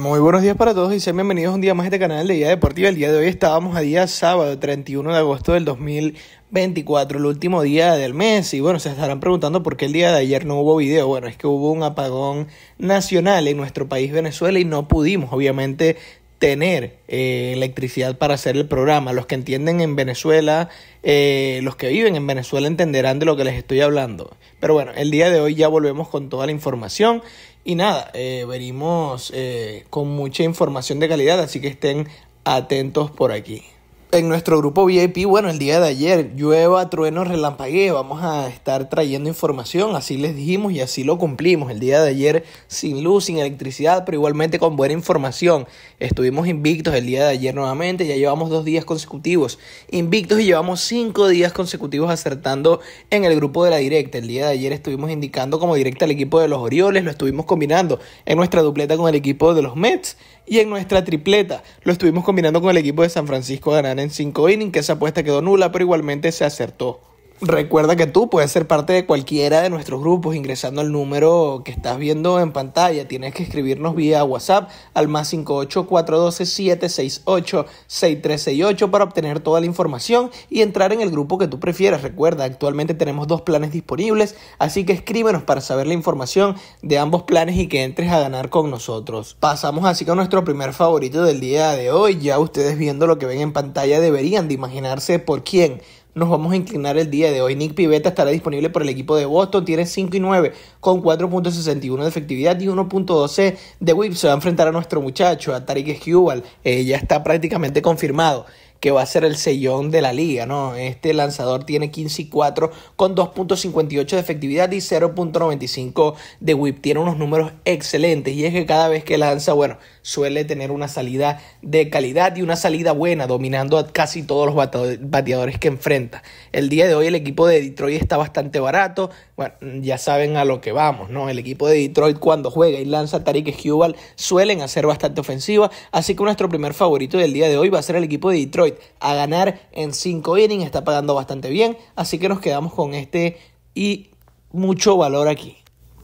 Muy buenos días para todos y sean bienvenidos un día más a este canal de Día Deportiva. El día de hoy estábamos a día sábado 31 de agosto del 2024, el último día del mes. Y bueno, se estarán preguntando por qué el día de ayer no hubo video. Bueno, es que hubo un apagón nacional en nuestro país Venezuela y no pudimos, obviamente, tener eh, electricidad para hacer el programa. Los que entienden en Venezuela, eh, los que viven en Venezuela entenderán de lo que les estoy hablando. Pero bueno, el día de hoy ya volvemos con toda la información. Y nada, eh, venimos eh, con mucha información de calidad, así que estén atentos por aquí en nuestro grupo VIP, bueno, el día de ayer, llueva, trueno, relampagué. vamos a estar trayendo información, así les dijimos y así lo cumplimos. El día de ayer sin luz, sin electricidad, pero igualmente con buena información. Estuvimos invictos el día de ayer nuevamente, ya llevamos dos días consecutivos invictos y llevamos cinco días consecutivos acertando en el grupo de la directa. El día de ayer estuvimos indicando como directa al equipo de los Orioles, lo estuvimos combinando en nuestra dupleta con el equipo de los Mets y en nuestra tripleta lo estuvimos combinando con el equipo de San Francisco de en 5 innings, que esa apuesta quedó nula, pero igualmente se acertó. Recuerda que tú puedes ser parte de cualquiera de nuestros grupos ingresando al número que estás viendo en pantalla. Tienes que escribirnos vía WhatsApp al más 58412-768-6368 para obtener toda la información y entrar en el grupo que tú prefieras. Recuerda, actualmente tenemos dos planes disponibles, así que escríbenos para saber la información de ambos planes y que entres a ganar con nosotros. Pasamos así con nuestro primer favorito del día de hoy. Ya ustedes viendo lo que ven en pantalla deberían de imaginarse por quién nos vamos a inclinar el día de hoy. Nick Pivetta estará disponible por el equipo de Boston. Tiene 5 y 9 con 4.61 de efectividad y 1.12 de whip. Se va a enfrentar a nuestro muchacho, a Tariq eh, ya está prácticamente confirmado que va a ser el sellón de la liga, ¿no? Este lanzador tiene 15 y 4 con 2.58 de efectividad y 0.95 de whip. Tiene unos números excelentes y es que cada vez que lanza, bueno, suele tener una salida de calidad y una salida buena, dominando a casi todos los bateadores que enfrenta. El día de hoy el equipo de Detroit está bastante barato, bueno, ya saben a lo que vamos, ¿no? El equipo de Detroit cuando juega y lanza Tariq Hubal, suelen hacer bastante ofensiva, así que nuestro primer favorito del día de hoy va a ser el equipo de Detroit a ganar en 5 innings. Está pagando bastante bien. Así que nos quedamos con este y mucho valor aquí.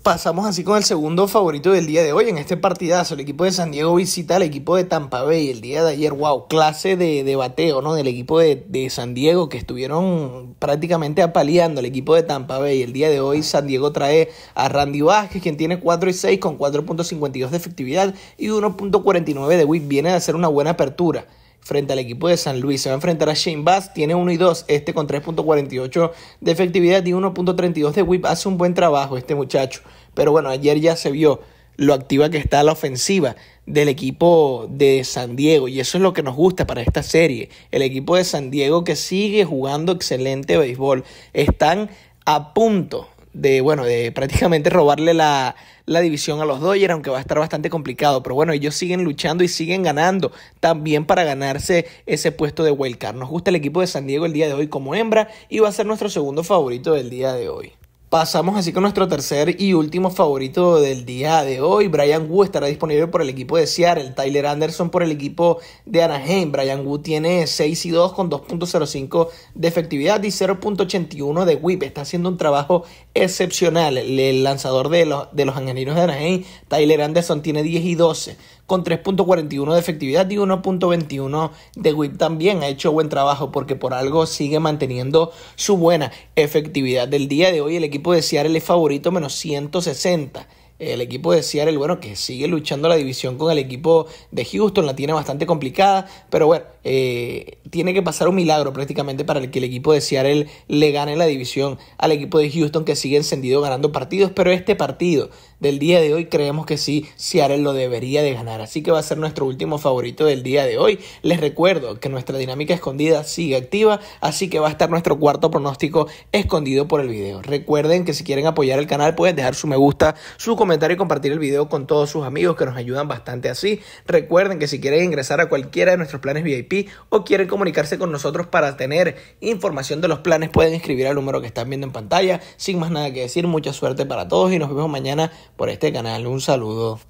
Pasamos así con el segundo favorito del día de hoy. En este partidazo, el equipo de San Diego visita al equipo de Tampa Bay. El día de ayer, wow, clase de, de bateo, ¿no? Del equipo de, San Diego que estuvieron prácticamente apaleando al equipo de Tampa Bay. El día de hoy, San Diego trae a Randy Vázquez, quien tiene 4 y 6 con 4.52 de efectividad y 1.49 de whip. Viene de hacer una buena apertura frente al equipo de San Luis. Se va a enfrentar a Shane Bass, tiene 1 y 2, este con 3.48 de efectividad y 1.32 de whip. Hace un buen trabajo este muchacho, pero bueno, ayer ya se vio lo activa que está la ofensiva del equipo de San Diego. Y eso es lo que nos gusta para esta serie. El equipo de San Diego que sigue jugando excelente béisbol. Están a punto de, bueno, de prácticamente robarle la, la, división a los Dodgers, aunque va a estar bastante complicado. Pero bueno, ellos siguen luchando y siguen ganando también para ganarse ese puesto de wildcard. Nos gusta el equipo de San Diego el día de hoy como hembra y va a ser nuestro segundo favorito del día de hoy. Pasamos así con nuestro tercer y último favorito del día de hoy. Brian Wu estará disponible por el equipo de Seattle, Tyler Anderson por el equipo de Anaheim. Brian Wu tiene 6 y 2 con 2.05 de efectividad y 0.81 de whip. Está haciendo un trabajo excepcional. El lanzador de los, de los angelinos de Anaheim, Tyler Anderson, tiene 10 y 12 con 3.41 de efectividad y 1.21 de WIP también ha hecho buen trabajo porque por algo sigue manteniendo su buena efectividad. Del día de hoy el equipo de Seattle es favorito menos 160. El equipo de Seattle, bueno, que sigue luchando la división con el equipo de Houston, la tiene bastante complicada, pero bueno, eh, tiene que pasar un milagro prácticamente para que el equipo de Seattle le gane la división al equipo de Houston que sigue encendido ganando partidos, pero este partido del día de hoy creemos que sí, Seattle lo debería de ganar, así que va a ser nuestro último favorito del día de hoy. Les recuerdo que nuestra dinámica escondida sigue activa, así que va a estar nuestro cuarto pronóstico escondido por el video. Recuerden que si quieren apoyar el canal pueden dejar su me gusta, su comentario y compartir el video con todos sus amigos que nos ayudan bastante así. Recuerden que si quieren ingresar a cualquiera de nuestros planes VIP, o quieren comunicarse con nosotros para tener información de los planes, pueden escribir al número que están viendo en pantalla. Sin más nada que decir, mucha suerte para todos y nos vemos mañana por este canal. Un saludo.